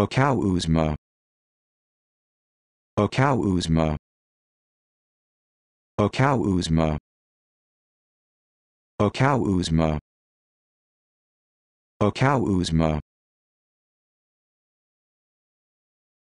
Okawuzma Okawuzma Okawuzma Okawuzma Okawuzma